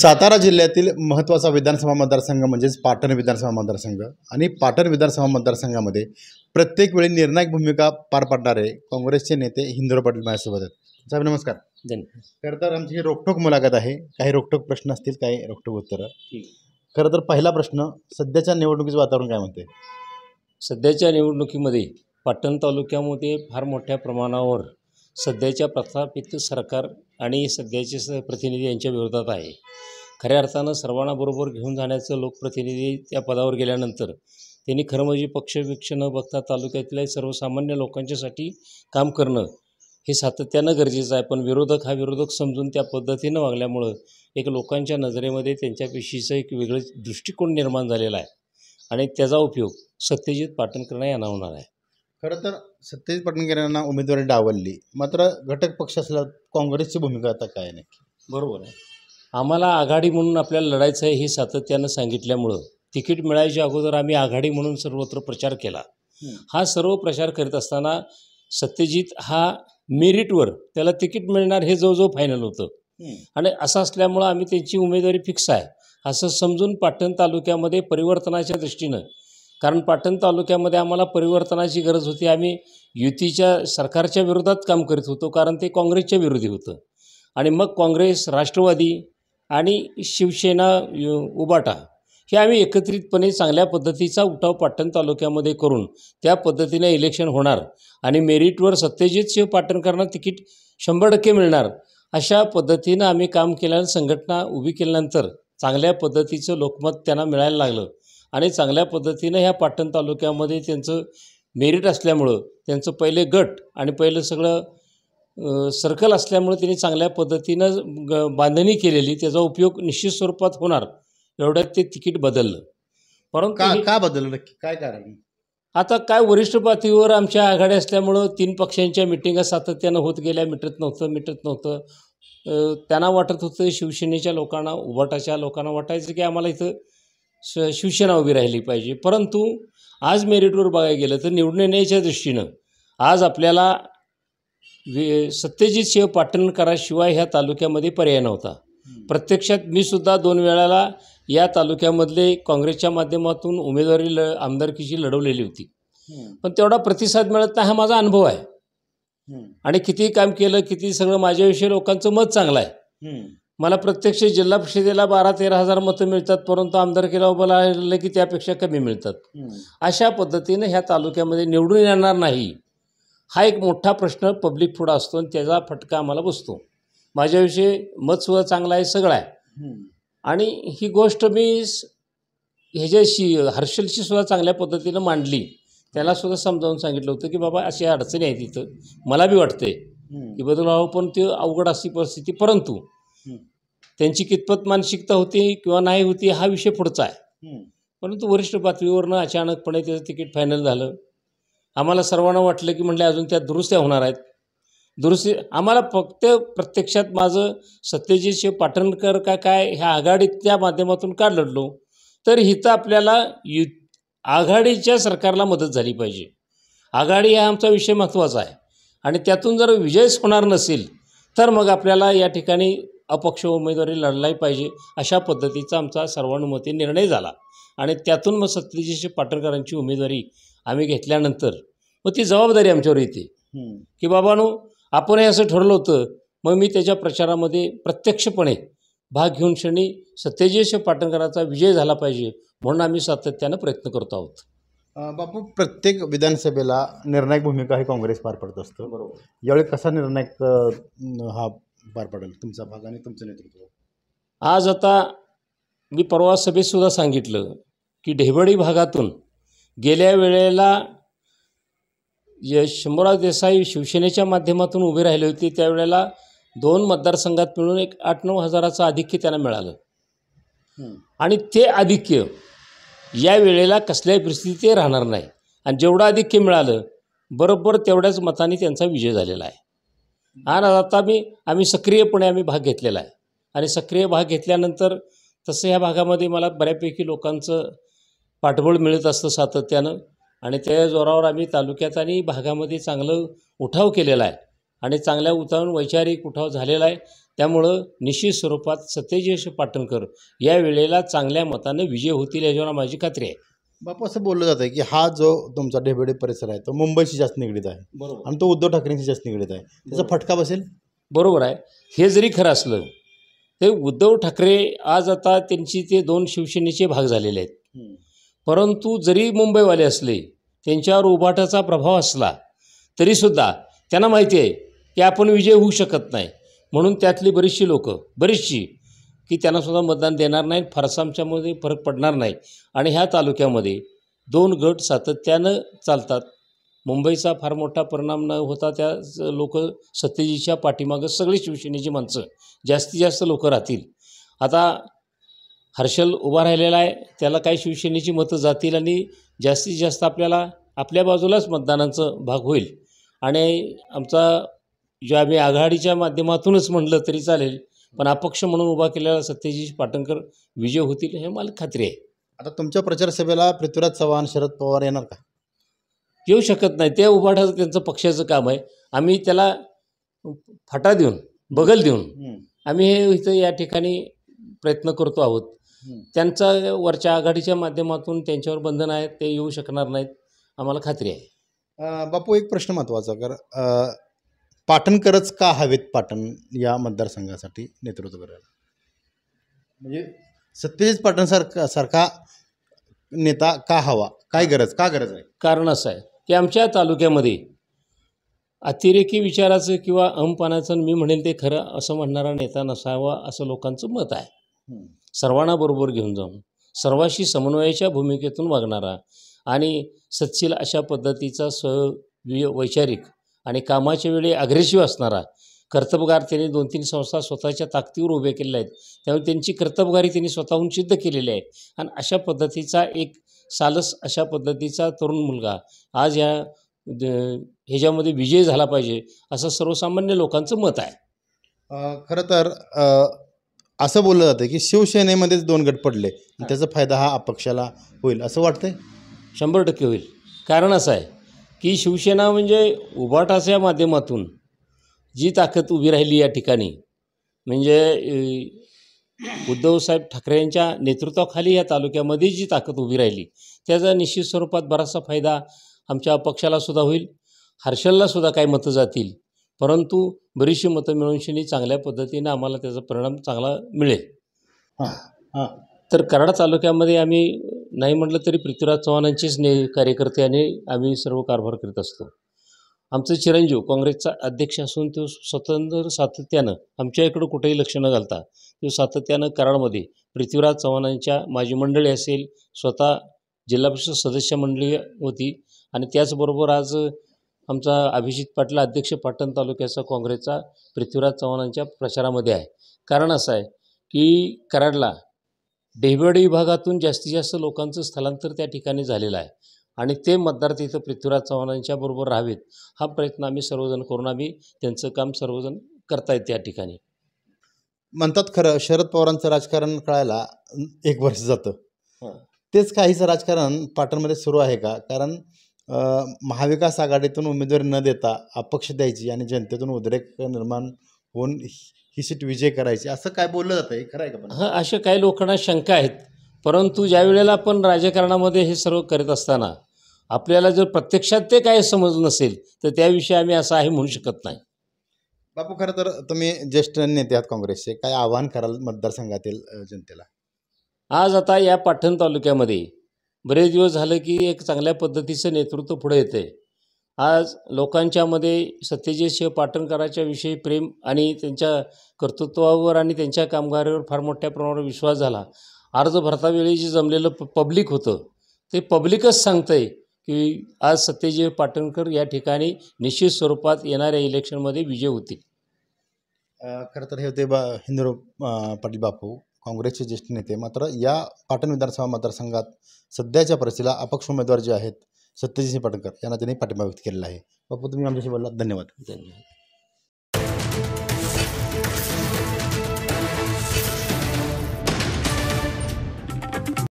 सातारा जिल्ह्यातील महत्त्वाचा विधानसभा मतदारसंघ म्हणजेच पाटण विधानसभा मतदारसंघ आणि पाटण विधानसभा मतदारसंघामध्ये प्रत्येक वेळी निर्णायक भूमिका पार पाडणारे काँग्रेसचे नेते हिंदुराव पाटील माझ्यासोबत आहेत साहेब नमस्कार खरं तर आमची ही रोखोक मुलाखत आहे काही रोखोक प्रश्न असतील काही रोखटोक उत्तरं खरं तर पहिला प्रश्न सध्याच्या निवडणुकीचं वातावरण काय म्हणते सध्याच्या निवडणुकीमध्ये पाटण तालुक्यामध्ये फार मोठ्या प्रमाणावर सध्याच्या प्रस्थापित सरकार आणि सध्याचे स प्रतिनिधी यांच्या विरोधात आहे खऱ्या अर्थानं सर्वांना बरोबर घेऊन जाण्याचं लोकप्रतिनिधी त्या पदावर गेल्यानंतर त्यांनी खरं म्हणजे पक्षविक्ष न बघता तालुक्यातल्या सर्वसामान्य लोकांच्यासाठी काम करणं हे सातत्यानं गरजेचं आहे पण विरोधक हा विरोधक समजून त्या पद्धतीनं वागल्यामुळं एक लोकांच्या नजरेमध्ये पेशीचं एक वेगळं दृष्टिकोन निर्माण झालेला आहे आणि त्याचा उपयोग सत्यजित पाटणकर यांना होणार आहे खरं तर सत्यजित पाटणकर यांना उमेदवारी डावलली मात्र घटक पक्ष असल्या काँग्रेसची भूमिका आता काय नाही बरोबर आहे आम्हाला आघाडी म्हणून आपल्याला लढायचं आहे हे सातत्यानं सांगितल्यामुळं तिकीट मिळायच्या अगोदर आम्ही आघाडी म्हणून सर्वत्र प्रचार केला हा सर्व प्रचार करीत असताना सत्यजित हा मेरिटवर त्याला तिकीट मिळणार हे जवळजवळ फायनल होतं आणि असं असल्यामुळं आम्ही त्यांची उमेदवारी फिक्स आहे असं समजून पाटण तालुक्यामध्ये परिवर्तनाच्या दृष्टीनं कारण पाटण तालुक्यामध्ये आम्हाला परिवर्तनाची गरज होती आम्ही युतीच्या सरकारच्या विरोधात काम करीत होतो कारण ते काँग्रेसच्या विरोधी होतं आणि मग काँग्रेस राष्ट्रवादी आणि शिवसेना उबाटा हे आम्ही एकत्रितपणे चांगल्या पद्धतीचा उठाव पाटण तालुक्यामध्ये करून त्या पद्धतीने इलेक्शन होणार आणि मेरिटवर सत्यजित शिव पाटणकरांना तिकीट शंभर टक्के मिळणार अशा पद्धतीनं आम्ही काम केल्यानं संघटना उभी केल्यानंतर चांगल्या पद्धतीचं लोकमत त्यांना मिळायला लागलं आणि चांगल्या पद्धतीनं ह्या पाटण तालुक्यामध्ये त्यांचं मेरिट असल्यामुळं त्यांचं पहिले गट आणि पहिलं सगळं सर्कल असल्यामुळे त्यांनी चांगल्या पद्धतीनं ग बांधणी केलेली त्याचा उपयोग निश्चित स्वरूपात होणार एवढ्यात ते तिकीट बदललं परंतु का का बदललं नक्की काय कारण आता काय वरिष्ठ पातळीवर आमच्या आघाडी असल्यामुळं तीन पक्षांच्या मिटिंगा सातत्यानं होत गेल्या मिटत नव्हतं मिटत नव्हतं त्यांना वाटत होतं शिवसेनेच्या लोकांना उभटाच्या लोकांना वाटायचं की आम्हाला इथं शिवसेना उभी राहिली पाहिजे परंतु आज मेरिटवर बघायला गेलं तर निवडून येण्याच्या दृष्टीनं आज आपल्याला वि सत्यजित शिव पाटणकराशिवाय ह्या तालुक्यामध्ये पर्याय नव्हता प्रत्यक्षात मी सुद्धा दोन वेळाला या तालुक्यामधले काँग्रेसच्या माध्यमातून उमेदवारी ल आमदारकीशी लढवलेली होती पण तेवढा प्रतिसाद मिळत नाही हा माझा अनुभव आहे आणि किती काम केलं किती सगळं माझ्याविषयी लोकांचं मत चांगलं आहे मला प्रत्यक्ष जिल्हा परिषदेला बारा तेरा हजार मतं मिळतात परंतु आमदारकीला उभं राहिलं की त्यापेक्षा कमी मिळतात अशा पद्धतीनं ह्या तालुक्यामध्ये निवडून येणार नाही हा एक मोठा प्रश्न पब्लिक पुढं असतो आणि त्याचा फटका आम्हाला बसतो माझ्याविषयी मत सुद्धा चांगला आहे सगळा आहे आणि ही गोष्ट मी ह्याच्याशी हर्षलशी सुद्धा चांगल्या पद्धतीनं मांडली त्याला सुद्धा समजावून सांगितलं होतं की बाबा अशी अडचणी आहे तिथं मला बी वाटते की बदल व्हावं पण ती अवघड अशी परिस्थिती परंतु त्यांची कितपत मानसिकता होती किंवा नाही होती हा विषय पुढचा आहे परंतु वरिष्ठ पातळीवरनं अचानकपणे त्याचं तिकीट फायनल झालं आम्हाला सर्वांना वाटलं की म्हटलं अजून त्या दुरुस्त्या होणार आहेत दुरुस्ती आम्हाला फक्त प्रत्यक्षात माझं सत्यजित शिव पाटणकर का काय ह्या आघाडीतल्या माध्यमातून का लढलो तर हिथं आपल्याला यु आघाडीच्या सरकारला मदत झाली पाहिजे आघाडी हा आमचा विषय महत्त्वाचा आहे आणि त्यातून जर विजयच होणार नसेल तर मग आपल्याला या ठिकाणी अपक्ष उमेदवारी लढलाही पाहिजे अशा पद्धतीचा आमचा सर्वानुमती निर्णय झाला आणि त्यातून मग सत्यजित पाटणकरांची उमेदवारी आम्ही घेतल्यानंतर मग ती जबाबदारी आमच्यावर येते की बाबानो आपण असं ठरलं होतं मग मी त्याच्या प्रचारामध्ये प्रत्यक्षपणे भाग घेऊन क्षणी सत्यजेश पाटणकरांचा विजय झाला पाहिजे म्हणून आम्ही सातत्यानं प्रयत्न करतो आहोत बापू प्रत्येक विधानसभेला निर्णायक भूमिका ही काँग्रेस पार पडत असतो बरोबर यावेळी कसा निर्णायक हा पार पडेल तुमचा भाग आणि तुमचं नेतृत्व आज आता मी परवा सभेतसुद्धा सांगितलं की ढेबडी भागातून गेल्या वेळेला य शंभूराज देसाई शिवसेनेच्या माध्यमातून उभे राहिले होते त्यावेळेला दोन मतदारसंघात मिळून एक आठ नऊ हजाराचं आधिक्य त्यांना मिळालं आणि ते आधिक्य या वेळेला कसल्याही परिस्थितीत ते राहणार नाही आणि जेवढं आधिक्य मिळालं बरोबर तेवढ्याच मताने त्यांचा विजय झालेला आहे आणि आता मी आम्ही सक्रियपणे आम्ही भाग घेतलेला आहे आणि सक्रिय भाग घेतल्यानंतर तसं ह्या भागामध्ये मला बऱ्यापैकी लोकांचं पाठबळ मिळत असतं सातत्यानं आणि त्या जोरावर आम्ही तालुक्यात आणि भागामध्ये चांगलं उठाव केलेला आहे आणि चांगल्या उतावून वैचारिक उठाव झालेला आहे त्यामुळं निश्चित स्वरूपात सत्यजेश पाटणकर या वेळेला चांगल्या मतानं विजय होतील याच्यावर माझी खात्री आहे बापू असं बोललं जातं की हा जो तुमचा ढेबेडे परिसर आहे तो मुंबईशी जास्त निगडीत आहे बरोबर आणि तो उद्धव ठाकरेंशी जास्त निगडीत आहे त्याचा फटका बसेल बरोबर आहे हे जरी खरं असलं ते उद्धव ठाकरे आज आता त्यांची ते दोन शिवसेनेचे भाग झालेले आहेत परंतु जरी मुंबईवाले असले त्यांच्यावर उभाटाचा प्रभाव असला तरीसुद्धा त्यांना माहिती आहे की आपण विजय होऊ शकत नाही म्हणून त्यातली बरीचशी लोकं बरीचशी की त्यांनासुद्धा मतदान देणार नाही फारसा आमच्यामध्ये फरक पडणार नाही आणि ह्या तालुक्यामध्ये दोन गट सातत्यानं चालतात मुंबईचा फार मोठा परिणाम न होता त्या लोक सत्यजीच्या पाठीमागं सगळी शिवसेनेची माणसं जास्तीत जास्त लोकं राहतील आता हर्षल उभा राहिलेला आहे त्याला काही शिवसेनेची मतं जातील आणि जास्तीत जास्त आपल्याला आपल्या बाजूलाच मतदानांचं भाग होईल आणि आमचा जे आम्ही आघाडीच्या माध्यमातूनच म्हटलं तरी चालेल पण अपक्ष म्हणून उभा केलेला सत्यजी पाटणकर विजय होतील हे मला खात्री आहे आता तुमच्या प्रचार सभेला पृथ्वीराज चव्हाण शरद पवार येणार का येऊ शकत नाही ते उभाटाचं त्यांचं पक्षाचं काम आहे आम्ही त्याला फाटा देऊन बगल देऊन आम्ही हे इथं या ठिकाणी प्रयत्न करतो आहोत त्यांचा वरच्या आघाडीच्या माध्यमातून त्यांच्यावर बंधन आहेत ते येऊ शकणार नाहीत आम्हाला खात्री आहे बापू एक प्रश्न महत्वाचा कर पाटणकरच का हवेत पाटण या मतदारसंघासाठी नेतृत्व करायला म्हणजे सत्यजित पाटण सारखा सारखा नेता का हवा काय गरज का गरज आहे कारण असं आहे की आमच्या तालुक्यामध्ये अतिरेकी विचाराचं किंवा अहमपणाचं मी म्हणेल ते खरं असं म्हणणारा नेता नसावा असं लोकांचं मत आहे सर्वांना बरोबर घेऊन जाऊन सर्वाशी समन्वयाच्या भूमिकेतून वागणारा आणि सचशील अशा पद्धतीचा स्ववि वैचारिक आणि कामाच्या वेळी अग्रेसिव्ह असणारा कर्तबगार त्यांनी दोन तीन संस्था स्वतःच्या ताकदीवर उभे केलेल्या आहेत त्यामुळे त्यांची कर्तबगारी त्यांनी स्वतःहून सिद्ध केलेली आहे आणि अशा पद्धतीचा एक सालस अशा पद्धतीचा तरुण मुलगा आज या ह्याच्यामध्ये विजय झाला पाहिजे असं सर्वसामान्य लोकांचं मत आहे खरं तर असं बोललं जातं की शिवसेनेमध्येच दोन गट पडले आणि त्याचा फायदा हा अपक्षाला होईल असं वाटतंय शंभर टक्के होईल कारण असं आहे की शिवसेना म्हणजे उभाटाच्या माध्यमातून जी ताकद उभी राहिली या ठिकाणी म्हणजे उद्धवसाहेब ठाकरे यांच्या नेतृत्वाखाली या तालुक्यामध्ये जी ताकद उभी राहिली त्याचा निश्चित स्वरूपात बराचसा फायदा आमच्या अपक्षाला सुद्धा होईल हर्षललासुद्धा सुद्धा काही मतं जातील परंतु बरीचशी मतं मिळून शनी चांगल्या पद्धतीनं आम्हाला त्याचा परिणाम चांगला मिळेल हां तर कराड तालुक्यामध्ये आम्ही नाही म्हटलं तरी पृथ्वीराज चव्हाणांचेच ने कार्यकर्ते आणि आम्ही सर्व कारभार करीत असतो आमचं चिरंजीव काँग्रेसचा अध्यक्ष असून तो स्वतंत्र सातत्यानं आमच्या इकडं कुठेही लक्ष न घालता तो सातत्यानं कराडमध्ये पृथ्वीराज चव्हाणांच्या माजी मंडळी असेल स्वतः जिल्हा परिषद सदस्य मंडळी होती आणि त्याचबरोबर आज आमचा अभिजित पाटला अध्यक्ष पाटण तालुक्याचा काँग्रेसचा पृथ्वीराज चव्हाणांच्या प्रचारामध्ये आहे कारण असं आहे की कराडला डेहबेवाडी विभागातून जास्तीत जास्त लोकांचं स्थलांतर त्या ठिकाणी झालेलं आहे आणि ते मतदार तिथं पृथ्वीराज चव्हाणांच्या बरोबर राहावेत हा प्रयत्न आम्ही सर्वजण करून आम्ही त्यांचं काम सर्वजण करतायत त्या ठिकाणी म्हणतात खरं शरद पवारांचं राजकारण कळायला एक वर्ष जातं तेच काहीचं राजकारण पाटणमध्ये सुरू आहे का कारण महाविकास आघाडीतून उमेदवारी न देता अपक्ष द्यायची आणि जनतेतून उद्रेक निर्माण होऊन ही सीट विजय करायची असं काय बोललं जातं हे खरं आहे का पण हां असे काही लोकांना शंका आहेत परंतु ज्या वेळेला आपण राजकारणामध्ये हे सर्व करीत असताना आपल्याला जर प्रत्यक्षात ते काय समज नसेल तर त्याविषयी आम्ही असं आहे म्हणू शकत नाही बापू खरं तर तुम्ही ज्येष्ठ नेते आहात काँग्रेसचे काय आव्हान कराल मतदारसंघातील जनतेला आज आता या पाठण तालुक्यामध्ये बरेच दिवस झालं की एक चांगल्या पद्धतीचं नेतृत्व पुढे येते आज लोकांच्यामध्ये सत्यजित शिव पाटणकरांच्या विषयी प्रेम आणि त्यांच्या कर्तृत्वावर आणि त्यांच्या कामगारीवर फार मोठ्या प्रमाणावर विश्वास झाला अर्ज भरतावेळी जे जमलेलं प पब्लिक होतं ते पब्लिकच सांगतं आहे की आज सत्यजित पाटणकर या ठिकाणी निश्चित स्वरूपात येणाऱ्या इलेक्शनमध्ये विजय होतील खरं तर हे होते बा हिंदू पाटील बापू काँग्रेसचे ज्येष्ठ नेते मात्र या पाटण विधानसभा मतदारसंघात सध्याच्या परिस्थितीला अपक्ष उमेदवार जे आहेत सत्यजितसिंह पाटणकर यांना त्यांनी पाठिंबा व्यक्त केलेला आहे बापू तुम्ही आमच्याशी बोललात धन्यवाद धन्यवाद